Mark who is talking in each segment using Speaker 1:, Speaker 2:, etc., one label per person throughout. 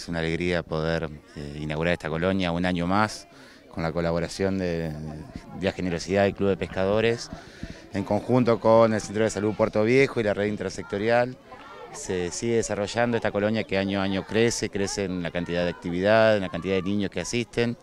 Speaker 1: Es una alegría poder eh, inaugurar esta colonia un año más con la colaboración de, de generosidad y Club de Pescadores, en conjunto con el Centro de Salud Puerto Viejo y la red intersectorial. Se sigue desarrollando esta colonia que año a año crece, crece en la cantidad de actividad, en la cantidad de niños que asisten.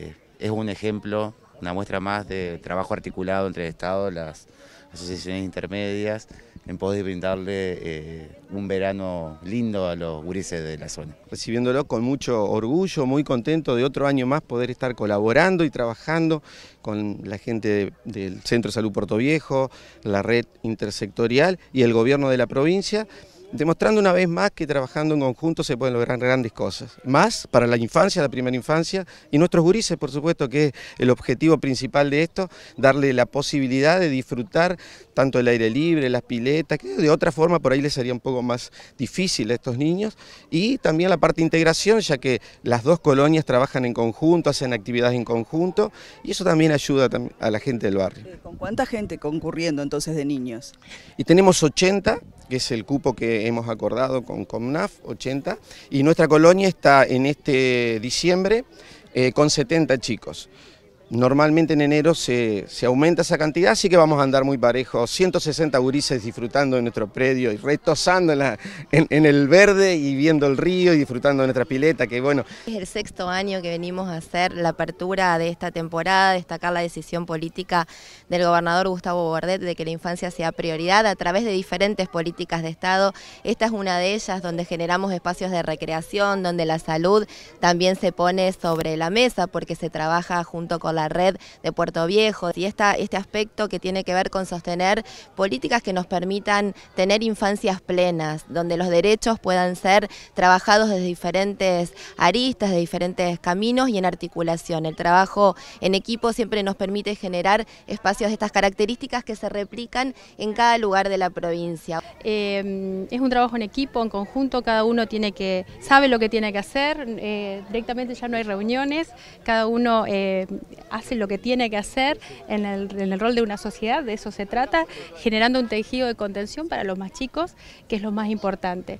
Speaker 1: Eh, es un ejemplo, una muestra más de trabajo articulado entre el Estado, las asociaciones intermedias en poder brindarle eh, un verano lindo a los gurises de la zona.
Speaker 2: Recibiéndolo con mucho orgullo, muy contento de otro año más poder estar colaborando y trabajando con la gente del Centro de Salud Puerto Viejo, la red intersectorial y el gobierno de la provincia demostrando una vez más que trabajando en conjunto se pueden lograr grandes cosas. Más para la infancia, la primera infancia, y nuestros gurises, por supuesto, que es el objetivo principal de esto, darle la posibilidad de disfrutar tanto el aire libre, las piletas, que de otra forma por ahí les sería un poco más difícil a estos niños, y también la parte de integración, ya que las dos colonias trabajan en conjunto, hacen actividades en conjunto, y eso también ayuda a la gente del barrio.
Speaker 3: ¿Con cuánta gente concurriendo entonces de niños?
Speaker 2: Y tenemos 80 que es el cupo que hemos acordado con Comnaf, 80, y nuestra colonia está en este diciembre eh, con 70 chicos. Normalmente en enero se, aumenta esa cantidad, así que vamos a andar muy parejos. 160 gurises disfrutando de nuestro predio y retosando en, el verde y viendo el río y disfrutando de nuestra pileta, que bueno.
Speaker 4: Es el sexto año que venimos a hacer la apertura de esta temporada, destacar la decisión política del gobernador Gustavo Bordet de que la infancia sea prioridad a través de diferentes políticas de Estado. Esta es una de ellas donde generamos espacios de recreación, donde la salud también se pone sobre la mesa porque se trabaja junto con la la red de Puerto Viejo y este aspecto que tiene que ver con sostener políticas que nos permitan tener infancias plenas, donde los derechos puedan ser trabajados desde diferentes aristas, de diferentes caminos y en articulación. El trabajo en equipo siempre nos permite generar espacios de estas características que se replican en cada lugar de la
Speaker 5: provincia. Em, es un trabajo en equipo, en conjunto, cada uno tiene que, sabe lo que tiene que hacer, eh, directamente ya no hay reuniones, cada uno eh, hace lo que tiene que hacer en el, rol de una sociedad, de eso se trata, generando un tejido de contención para los más chicos, que es lo más importante.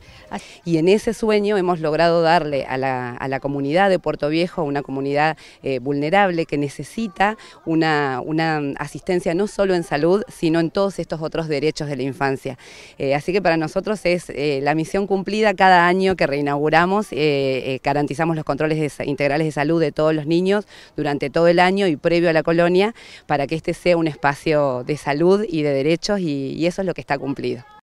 Speaker 3: Y en ese sueño hemos logrado darle a la, comunidad de Puerto Viejo, una comunidad eh, vulnerable que necesita una, asistencia no solo en salud, sino en todos estos otros derechos de la infancia. Eh, así que para nosotros es eh, la misión cumplida cada año que reinauguramos, garantizamos los controles integrales de salud de todos los niños durante todo el año y previo a la colonia para que este sea un espacio de salud y de derechos y eso es lo que está cumplido.